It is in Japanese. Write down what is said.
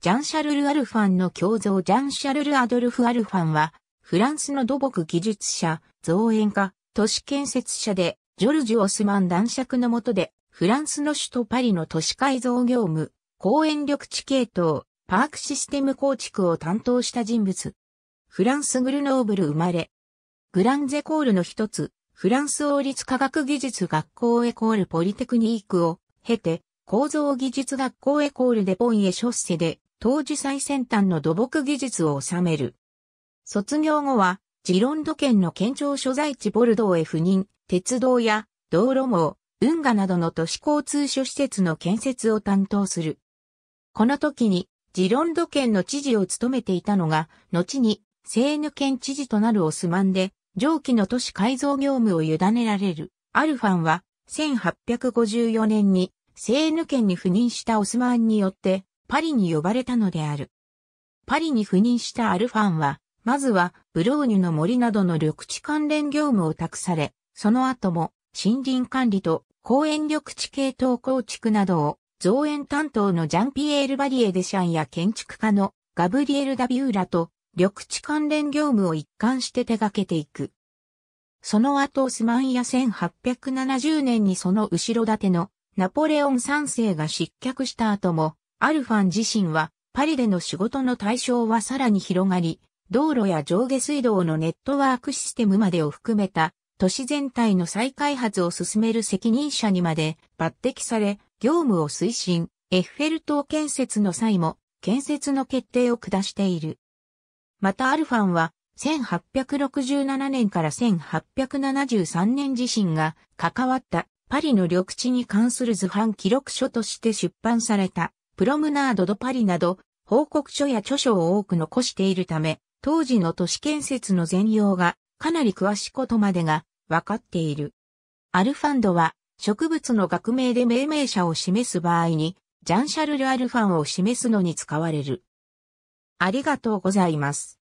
ジャン・シャルル・アルファンの胸像ジャン・シャルル・アドルフ・アルファンは、フランスの土木技術者、造園家、都市建設者で、ジョルジュ・オスマン男爵の下で、フランスの首都パリの都市改造業務、公園緑地系統、パークシステム構築を担当した人物。フランス・グルノーブル生まれ。グランゼコールの一つ、フランス王立科学技術学校エコールポリテクニークを経て、構造技術学校エコールでポンエショッセで当時最先端の土木技術を収める。卒業後は、ジロンド県の県庁所在地ボルドーへ赴任、鉄道や道路網、運河などの都市交通所施設の建設を担当する。この時に、ジロンド県の知事を務めていたのが、後に、セーヌ県知事となるオスマンで、上記の都市改造業務を委ねられる。アルファンは、1854年に、セーヌ県に赴任したオスマンによって、パリに呼ばれたのである。パリに赴任したアルファンは、まずはブローニュの森などの緑地関連業務を託され、その後も森林管理と公園緑地系統構築などを造園担当のジャンピエール・バリエ・デシャンや建築家のガブリエル・ダビューラと緑地関連業務を一貫して手掛けていく。その後スマンや1870年にその後ろ盾のナポレオン3世が失脚した後もアルファン自身は、パリでの仕事の対象はさらに広がり、道路や上下水道のネットワークシステムまでを含めた、都市全体の再開発を進める責任者にまで抜擢され、業務を推進、エッフェル塔建設の際も、建設の決定を下している。またアルファンは、1867年から1873年自身が関わったパリの緑地に関する図版記録書として出版されたプロムナード・ド・パリなど、報告書や著書を多く残しているため、当時の都市建設の全容がかなり詳しいことまでが分かっている。アルファンドは植物の学名で命名者を示す場合に、ジャンシャルル・アルファンを示すのに使われる。ありがとうございます。